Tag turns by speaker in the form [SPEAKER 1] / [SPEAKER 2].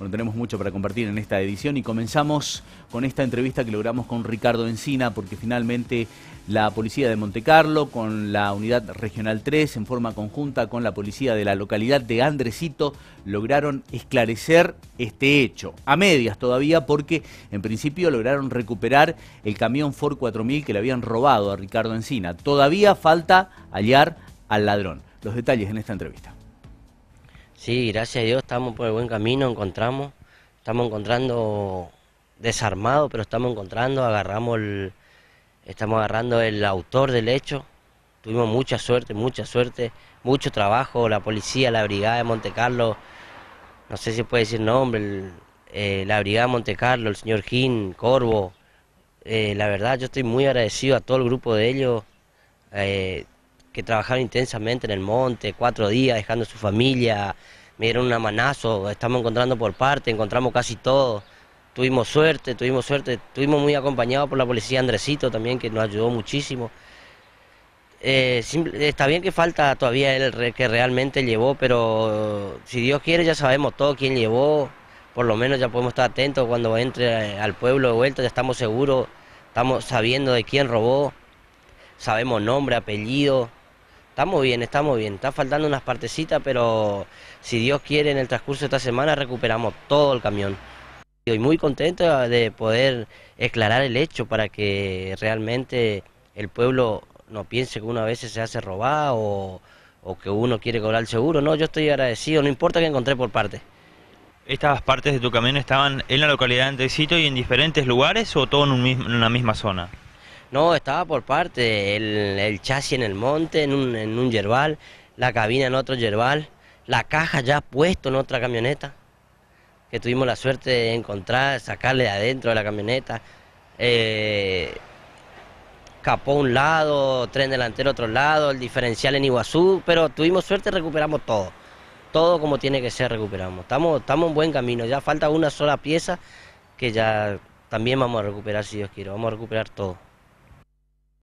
[SPEAKER 1] Bueno, tenemos mucho para compartir en esta edición y comenzamos con esta entrevista que logramos con Ricardo Encina, porque finalmente la policía de Monte Carlo con la unidad regional 3, en forma conjunta con la policía de la localidad de Andresito, lograron esclarecer este hecho. A medias todavía, porque en principio lograron recuperar el camión Ford 4000 que le habían robado a Ricardo Encina. Todavía falta hallar al ladrón. Los detalles en esta entrevista. Sí, gracias a Dios estamos por el buen
[SPEAKER 2] camino, encontramos, estamos encontrando desarmado, pero estamos encontrando, agarramos el, estamos agarrando el autor del hecho. Tuvimos mucha suerte, mucha suerte, mucho trabajo, la policía, la brigada de Montecarlo, no sé si puede decir nombre, eh, la brigada de Montecarlo, el señor Gin, Corvo. Eh, la verdad, yo estoy muy agradecido a todo el grupo de ellos. Eh, que trabajaron intensamente en el monte, cuatro días, dejando su familia, me dieron un amanazo, estamos encontrando por parte, encontramos casi todo. Tuvimos suerte, tuvimos suerte, estuvimos muy acompañados por la policía Andresito también, que nos ayudó muchísimo. Eh, está bien que falta todavía el que realmente llevó, pero si Dios quiere ya sabemos todo quién llevó, por lo menos ya podemos estar atentos cuando entre eh, al pueblo de vuelta, ya estamos seguros, estamos sabiendo de quién robó, sabemos nombre, apellido, estamos bien, estamos bien. Está faltando unas partecitas, pero si Dios quiere, en el transcurso de esta semana recuperamos todo el camión. Estoy muy contento de poder aclarar el hecho para que realmente el pueblo no piense que una vez se hace robar o, que uno quiere cobrar el seguro. No, yo estoy agradecido, no importa que encontré por parte.
[SPEAKER 1] ¿Estas partes de tu camión estaban en la localidad de Antecito y en diferentes lugares o todo en una misma zona?
[SPEAKER 2] No, estaba por parte, el, chasis en el monte, en un, yerbal, la cabina en otro yerbal, la caja ya puesto en otra camioneta, que tuvimos la suerte de encontrar, sacarle adentro de la camioneta. Eh, capó un lado, tren delantero otro lado, el diferencial en Iguazú, pero tuvimos suerte, recuperamos todo. Todo como tiene que ser recuperamos. Estamos, estamos en buen camino, ya falta una sola pieza que ya también vamos a recuperar si Dios quiere, vamos a recuperar todo.